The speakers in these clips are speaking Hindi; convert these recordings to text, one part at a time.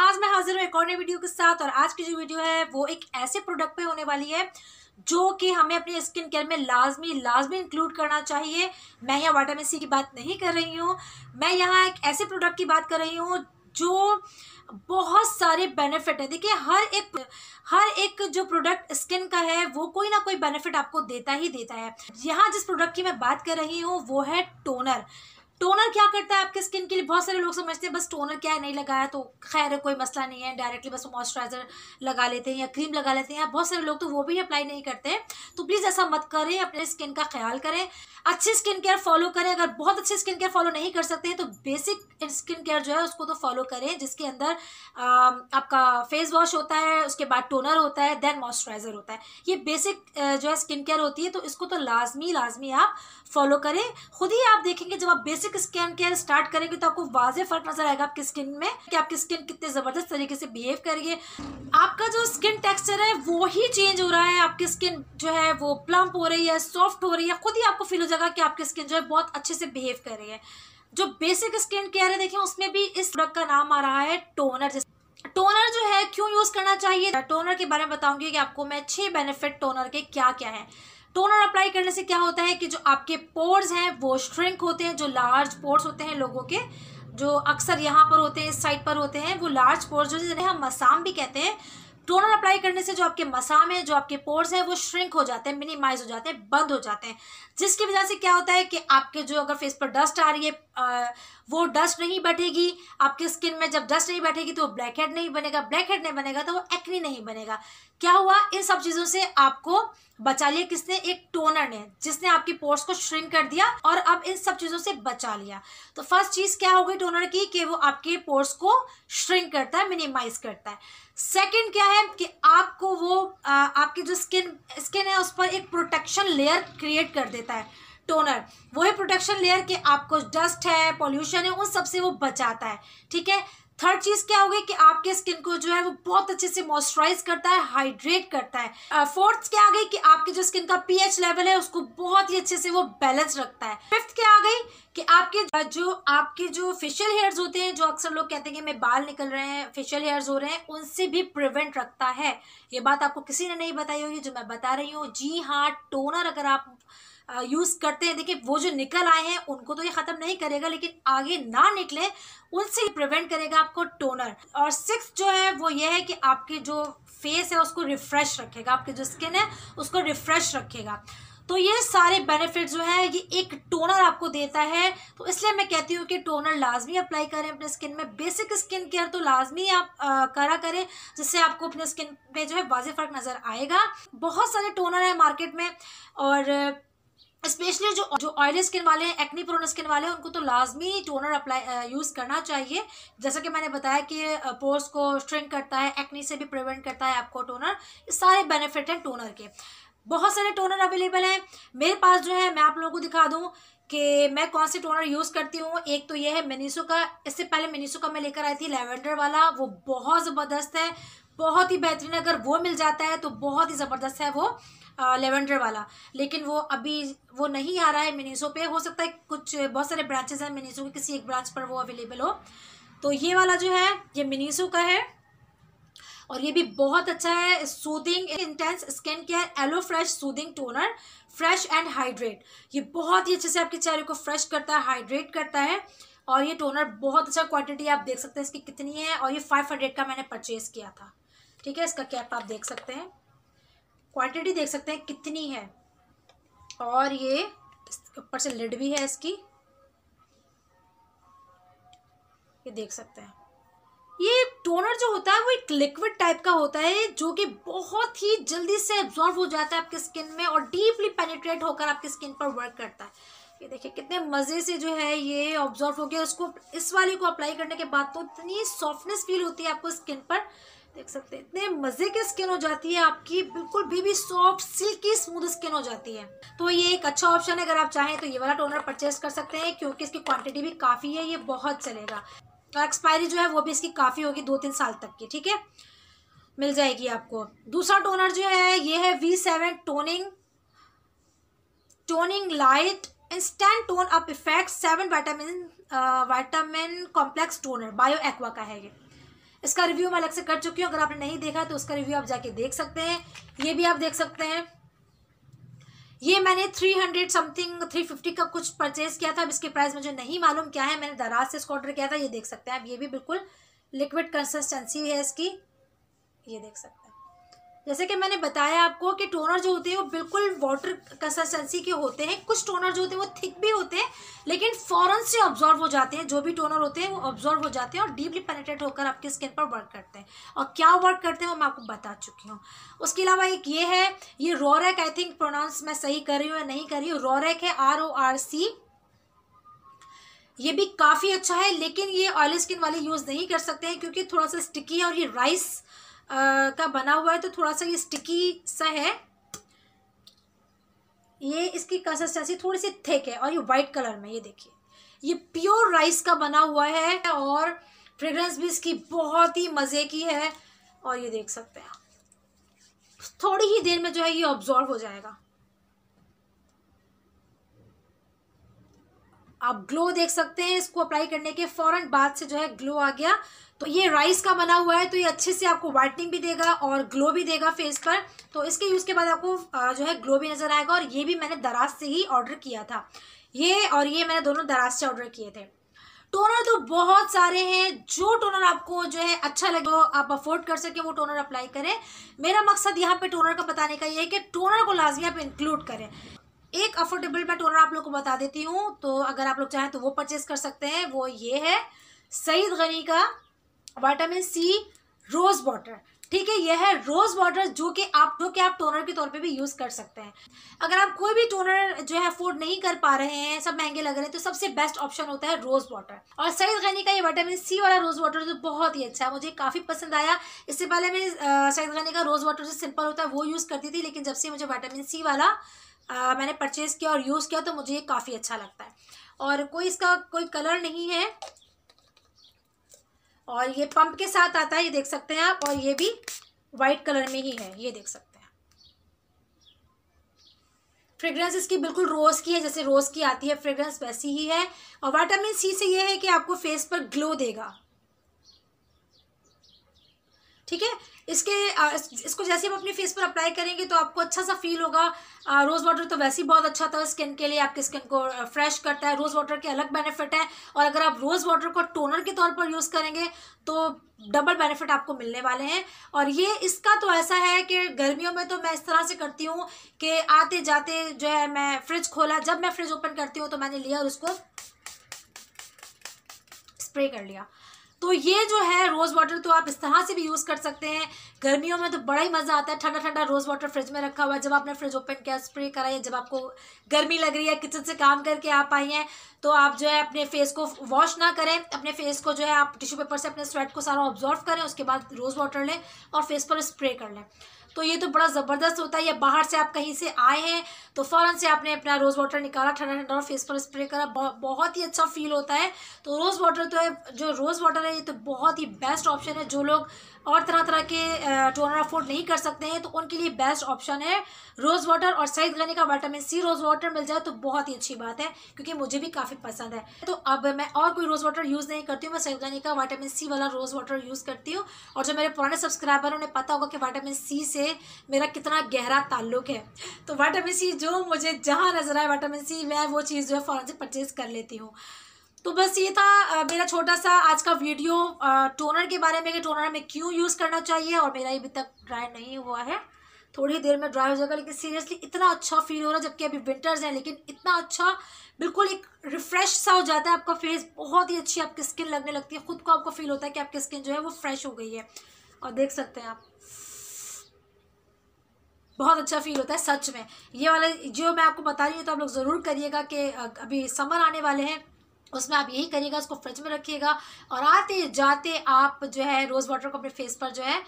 आज मैं हाजिर हूँ एक और नई वीडियो के साथ और आज की जो वीडियो है वो एक ऐसे प्रोडक्ट पे होने वाली है जो कि हमें अपनी स्किन केयर में लाजमी लाजमी इंक्लूड करना चाहिए मैं यहाँ वाइटामिन सी की बात नहीं कर रही हूँ मैं यहाँ एक ऐसे प्रोडक्ट की बात कर रही हूँ जो बहुत सारे बेनिफिट है देखिए हर एक हर एक जो प्रोडक्ट स्किन का है वो कोई ना कोई बेनिफिट आपको देता ही देता है यहाँ जिस प्रोडक्ट की मैं बात कर रही हूँ वो है टोनर टोनर क्या करता है आपके स्किन के लिए बहुत सारे लोग समझते हैं बस टोनर क्या है नहीं लगाया तो खैर कोई मसला नहीं है डायरेक्टली बस मॉइस्चराइजर लगा लेते हैं या क्रीम लगा लेते हैं बहुत सारे लोग तो वो भी अप्लाई नहीं करते तो प्लीज़ ऐसा मत करें अपने स्किन का ख्याल करें अच्छी स्किन केयर फॉलो करें अगर बहुत अच्छी स्किन केयर फॉलो नहीं कर सकते हैं तो बेसिक स्किन केयर जो है उसको तो फॉलो करें जिसके अंदर आपका फेस वॉश होता है उसके बाद टोनर होता है देन मॉइस्चराइजर होता है ये बेसिक जो है स्किन केयर होती है तो इसको तो लाजमी लाजमी आप फॉलो करें खुद ही आप देखेंगे जब आप basic basic skin care start करेंगे तो आपको वाजे फर्क नजर आएगा आपकी स्किन में कि आपकी स्किन कितने जबरदस्त तरीके से बिहेव करेगी आपका जो स्किन टेक्सचर है वो ही चेंज हो रहा है आपकी स्किन जो है वो प्लम्प हो रही है सॉफ्ट हो रही है खुद ही आपको फील हो जाएगा कि आपकी स्किन जो है बहुत अच्छे से बिहेव कर रही है जो बेसिक स्किन केयर है देखिए उसमें भी इस प्रोडक्ट का नाम आ रहा है टोनर जिस टोनर जो है क्यों यूज करना चाहिए टोनर के बारे में बताऊंगी कि आपको मैं छह बेनिफिट टोनर के क्या क्या हैं टोनर तो अप्लाई करने से क्या होता है कि जो आपके पोर्स हैं वो श्रिंक होते हैं जो लार्ज पोर्स होते हैं लोगों के जो अक्सर यहाँ पर होते हैं इस साइड पर होते हैं वो लार्ज पोर्स जो जिन्हें हम मसाम भी कहते हैं टोनर अप्लाई करने से जो आपके मसाम है जो आपके पोर्स हैं वो श्रिंक हो जाते हैं मिनिमाइज हो जाते हैं बंद हो जाते हैं जिसकी वजह से क्या होता है कि आपके जो अगर फेस पर डस्ट आ रही है वो डस्ट नहीं बैठेगी आपके स्किन में जब डस्ट नहीं बैठेगी तो ब्लैक हेड नहीं बनेगा ब्लैक हेड नहीं बनेगा तो वो एक्नी नहीं बनेगा क्या हुआ इन सब चीज़ों से आपको बचा लिया किसने एक टोनर ने जिसने आपकी पोर्स को श्रिंक कर दिया और अब इन सब चीज़ों से बचा लिया तो फर्स्ट चीज़ क्या हो गई टोनर की कि वो आपके पोर्स को श्रिंक करता है मिनिमाइज करता है सेकेंड क्या है है कि आपको वो आ, आपकी जो स्किन स्किन है उस पर एक प्रोटेक्शन लेयर क्रिएट कर देता है टोनर वही प्रोटेक्शन लेयर के आपको डस्ट है पॉल्यूशन है उन सब से वो बचाता है ठीक है थर्ड चीज क्या होगी कि आपके स्किन को जो है वो बहुत अच्छे से मॉइस्चराइज करता है हाइड्रेट करता है फोर्थ क्या आ गई कि आपके जो स्किन का पीएच लेवल है उसको बहुत ही अच्छे से वो बैलेंस रखता है फिफ्थ क्या आ गई कि आपके जो आपके जो फेशियल हेयर्स होते हैं जो अक्सर लोग कहते हैं कि मैं बाल निकल रहे हैं फेशियल हेयर्स हो रहे हैं उनसे भी प्रिवेंट रखता है ये बात आपको किसी ने नहीं बताई होगी जो मैं बता रही हूँ जी हाँ टोनर अगर आप यूज़ करते हैं देखिए वो जो निकल आए हैं उनको तो ये ख़त्म नहीं करेगा लेकिन आगे ना निकले उनसे ही प्रिवेंट करेगा आपको टोनर और सिक्स जो है वो ये है कि आपके जो फेस है उसको रिफ्रेश रखेगा आपके जो स्किन है उसको रिफ्रेश रखेगा तो ये सारे बेनिफिट जो है ये एक टोनर आपको देता है तो इसलिए मैं कहती हूँ कि टोनर लाजमी अप्लाई करें अपने स्किन में बेसिक स्किन केयर तो लाजमी आप आ, करा करें जिससे आपको अपने स्किन पे जो है वाजे फ़र्क नज़र आएगा बहुत सारे टोनर हैं मार्केट में और स्पेशली जो जो ऑयली स्किन वाले हैं एक्नी प्रोन स्किन वाले हैं उनको तो लाजमी टोनर अप्लाई यूज़ करना चाहिए जैसा कि मैंने बताया कि पोर्स को स्ट्रिंक करता है एक्नी से भी प्रिवेंट करता है आपको टोनर ये सारे बेनिफिट हैं टोनर के बहुत सारे टोनर अवेलेबल हैं मेरे पास जो है मैं आप लोगों को दिखा दूँ कि मैं कौन से टोनर यूज़ करती हूँ एक तो ये है मिनीसो का इससे पहले मिनीसो का मैं लेकर आई थी लेवेंडर वाला वो बहुत ज़बरदस्त है बहुत ही बेहतरीन अगर वो मिल जाता है तो बहुत ही ज़बरदस्त है वो लेवेंडर वाला लेकिन वो अभी वो नहीं आ रहा है मिनीसो पे हो सकता है कुछ बहुत सारे ब्रांचेज हैं मिनीसो के किसी एक ब्रांच पर वो अवेलेबल हो तो ये वाला जो है ये मिनीसो का है और ये भी बहुत अच्छा है soothing intense skin care aloe fresh soothing toner fresh and hydrate ये बहुत ही अच्छे से आपके चेहरे को फ्रेश करता है हाइड्रेट करता है और ये टोनर बहुत अच्छा क्वांटिटी आप देख सकते हैं इसकी कितनी है और ये फाइव हंड्रेड का मैंने परचेज किया था ठीक है इसका कैप आप देख सकते हैं क्वांटिटी देख सकते हैं कितनी है और ये ऊपर से लिड भी है इसकी ये देख सकते हैं ये टोनर जो होता है वो एक लिक्विड टाइप का होता है जो कि बहुत ही जल्दी से एब्जॉर्व हो जाता है आपके स्किन में और डीपली पेनिट्रेट होकर आपकी स्किन पर वर्क करता है ये देखिए कितने मज़े से जो है ये ऑब्जॉर्व हो गया उसको इस वाले को अप्लाई करने के बाद तो इतनी सॉफ्टनेस फील होती है आपको स्किन पर देख सकते हैं इतने मज़े की स्किन हो जाती है आपकी बिल्कुल baby soft silky smooth skin हो जाती है तो ये एक अच्छा ऑप्शन है अगर आप चाहें तो ये वाला टोनर परचेस कर सकते हैं क्योंकि इसकी क्वांटिटी भी काफ़ी है ये बहुत चलेगा और एक्सपायरी जो है वो भी इसकी काफ़ी होगी दो तीन साल तक की ठीक है मिल जाएगी आपको दूसरा टोनर जो है ये है V seven toning toning light instant tone up effect seven vitamin vitamin complex toner bio aqua का है ये इसका रिव्यू मैं अलग से कर चुकी हूँ अगर आपने नहीं देखा तो उसका रिव्यू आप जाके देख सकते हैं ये भी आप देख सकते हैं ये मैंने three hundred something three fifty का कुछ परचेज किया था अब इसके प्राइस मुझे नहीं मालूम क्या है मैंने दराज से इसको ऑर्डर किया था ये देख सकते हैं अब ये भी बिल्कुल लिक्विड कंसिस्टेंसी है इसकी ये देख सकते हैं जैसे कि मैंने बताया आपको कि टोनर जो होते हैं वो बिल्कुल वाटर कंसिस्टेंसी के होते हैं कुछ टोनर जो होते हैं वो थिक भी होते हैं लेकिन फ़ौरन से ऑब्जॉर्व हो जाते हैं जो भी टोनर होते हैं वो ऑब्जॉर्व हो जाते हैं और डीपली पेनेटेट होकर आपके स्किन पर वर्क करते हैं और क्या वर्क करते हैं वो मैं आपको बता चुकी हूँ उसके अलावा एक ये है ये रोरेक आई थिंक प्रोनाउंस मैं सही कर रही हूँ या नहीं कर रही हूँ रोरेक है आर ओ आर सी ये भी काफ़ी अच्छा है लेकिन ये ऑयली स्किन वाले यूज़ नहीं कर सकते हैं क्योंकि थोड़ा सा स्टिकी है और ये राइस का बना हुआ है तो थोड़ा सा ये स्टिकी सा है ये इसकी कंसिस्टेंसी थोड़ी सी थिक है और ये वाइट कलर में ये देखिए ये प्योर राइस का बना हुआ है और फ्रेग्रेंस भी इसकी बहुत ही मज़े की है और ये देख सकते हैं आप थोड़ी ही देर में जो है ये ऑब्जॉर्व हो जाएगा आप ग्लो देख सकते हैं इसको अप्लाई करने के फौरन बाद से जो है ग्लो आ गया तो ये राइस का बना हुआ है तो ये अच्छे से आपको व्हाइटनिंग भी देगा और ग्लो भी देगा फेस पर तो इसके यूज़ के बाद आपको जो है ग्लो भी नज़र आएगा और ये भी मैंने दराज से ही ऑर्डर किया था ये और ये मैंने दोनों दराज से ऑर्डर किए थे टोनर तो बहुत सारे हैं जो टोनर आपको जो है अच्छा लगे आप अफोर्ड कर सके वो टोनर अप्लाई करें मेरा मकसद यहाँ पे टोनर का बताने का ये है कि टोनर को लाजमी आप इंक्लूड करें एक अफोर्डेबल मैं टोनर आप लोग को बता देती हूँ तो अगर आप लोग चाहें तो वो परचेज कर सकते हैं वो ये है सईद गनी का वाइटामिन सी रोज़ वाटर ठीक है यह है रोज़ वाटर जो कि आप जो कि आप टोनर के तौर पे भी यूज़ कर सकते हैं अगर आप कोई भी टोनर जो है अफोर्ड नहीं कर पा रहे हैं सब महंगे लग रहे हैं तो सबसे बेस्ट ऑप्शन होता है रोज़ वाटर और सईद गनी का ये विटामिन सी वाला रोज़ वाटर तो बहुत ही अच्छा है मुझे काफ़ी पसंद आया इससे पहले मैं सईद गनी का रोज़ वाटर जो सिंपल होता है वो यूज़ करती थी लेकिन जब से मुझे वाइटामिन सी वाला आ, मैंने परचेज़ किया और यूज़ किया तो मुझे ये काफ़ी अच्छा लगता है और कोई इसका कोई कलर नहीं है और ये पंप के साथ आता है ये देख सकते हैं आप और ये भी वाइट कलर में ही है ये देख सकते हैं फ्रेग्रेंस इसकी बिल्कुल रोज़ की है जैसे रोज़ की आती है फ्रेग्रेंस वैसी ही है और वाइटामिन सी से ये है कि आपको फेस पर ग्लो देगा ठीक है इसके इसको जैसे हम अपने फेस पर अप्लाई करेंगे तो आपको अच्छा सा फील होगा रोज़ वाटर तो वैसे ही बहुत अच्छा था स्किन के लिए आपकी स्किन को फ्रेश करता है रोज़ वाटर के अलग बेनिफिट है और अगर आप रोज़ वाटर को टोनर के तौर पर यूज़ करेंगे तो डबल बेनिफिट आपको मिलने वाले हैं और ये इसका तो ऐसा है कि गर्मियों में तो मैं इस तरह से करती हूँ कि आते जाते जो है मैं फ्रिज खोला जब मैं फ्रिज ओपन करती हूँ तो मैंने लिया और उसको स्प्रे कर लिया तो ये जो है रोज़ वाटर तो आप इस तरह से भी यूज़ कर सकते हैं गर्मियों में तो बड़ा ही मज़ा आता है ठंडा ठंडा रोज़ वाटर फ्रिज में रखा हुआ है जब आपने फ्रिज ओपन किया स्प्रे करा या जब आपको गर्मी लग रही है किचन से काम करके आप आई हैं तो आप जो है अपने फेस को वॉश ना करें अपने फेस को जो है आप टिश्यू पेपर से अपने स्वेट को सारा ऑब्जॉर्व करें उसके बाद रोज़ वाटर लें और फेस पर स्प्रे कर लें तो ये तो बड़ा ज़बरदस्त होता है या बाहर से आप कहीं से आए हैं तो फ़ौरन से आपने अपना रोज़ वाटर निकाला ठंडा ठंडा और फेस पर स्प्रे करा बहुत ही अच्छा फील होता है तो रोज़ वाटर तो है जो रोज़ वाटर है ये तो बहुत ही बेस्ट ऑप्शन है जो लोग और तरह तरह के टोनर अफोर्ड नहीं कर सकते हैं तो उनके लिए बेस्ट ऑप्शन है रोज़ वाटर और साइज गनी का वाइटामिन सी रोज़ वाटर मिल जाए तो बहुत ही अच्छी बात है क्योंकि मुझे भी काफ़ी पसंद है तो अब मैं और कोई रोज़ वाटर यूज़ नहीं करती हूँ मैं साइज गनी का वाइटामिन सी वाला रोज़ वाटर यूज़ करती हूँ और जो मेरे पुराने सब्सक्राइबर उन्हें पता होगा कि वाइटामिन सी से मेरा कितना गहरा ताल्लुक है तो वाइटामिन सी जो मुझे जहाँ नज़र आए वाइटामिन सी मैं वो चीज़ जो है फ़ौरन से परचेज़ कर लेती हूँ तो बस ये था मेरा छोटा सा आज का वीडियो टोनर के बारे में कि टोनर हमें क्यों यूज़ करना चाहिए और मेरा अभी तक ड्राई नहीं हुआ है थोड़ी देर में ड्राई हो जाएगा लेकिन सीरियसली इतना अच्छा फील हो रहा है जबकि अभी विंटर्स हैं लेकिन इतना अच्छा बिल्कुल एक रिफ़्रेश सा हो जाता है आपका फेस बहुत ही अच्छी आपकी स्किन लगने लगती है ख़ुद को आपको फील होता है कि आपकी स्किन जो है वो फ्रेश हो गई है और देख सकते हैं आप बहुत अच्छा फील होता है सच में ये वाला जो मैं आपको बता रही हूँ तो आप लोग ज़रूर करिएगा कि अभी समर आने वाले हैं उसमें आप यही करिएगा उसको फ्रिज में रखिएगा और आते जाते आप जो है रोज़ वाटर को अपने फेस पर जो है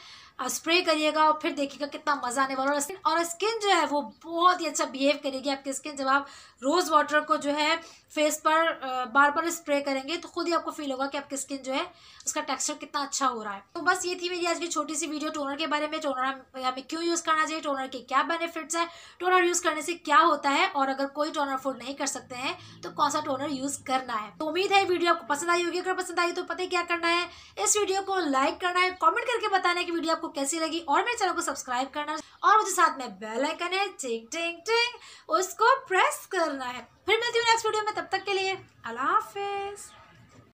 स्प्रे करिएगा और फिर देखिएगा कितना मज़ा आने वाला और स्किन और स्किन जो है वो बहुत ही अच्छा बिहेव करेगी आपकी स्किन जब आप रोज़ वाटर को जो है फेस पर बार बार स्प्रे करेंगे तो खुद ही आपको फील होगा कि आपकी स्किन जो है उसका टेक्सचर कितना अच्छा हो रहा है तो बस ये थी मेरी आज की छोटी सी वीडियो टोनर के बारे में टोनर हमें क्यों यूज़ करना चाहिए टोनर के क्या बेनिफिट्स हैं टोनर यूज़ करने से क्या होता है और अगर कोई टोनर अफोर्ड नहीं कर सकते हैं तो कौन सा टोनर यूज़ करना है तो उम्मीद है वीडियो आपको पसंद आई होगी अगर पसंद आई तो पता क्या करना है इस वीडियो को लाइक करना है कॉमेंट करके बताना है कि वीडियो आपको कैसी लगी और मेरे चैनल को सब्सक्राइब करना और मुझे साथ में बेल आइकन है टिंग टिंग टिंग उसको प्रेस करना है फिर मिलती हूँ नेक्स्ट वीडियो में तब तक के लिए अल्लाह हाफिज़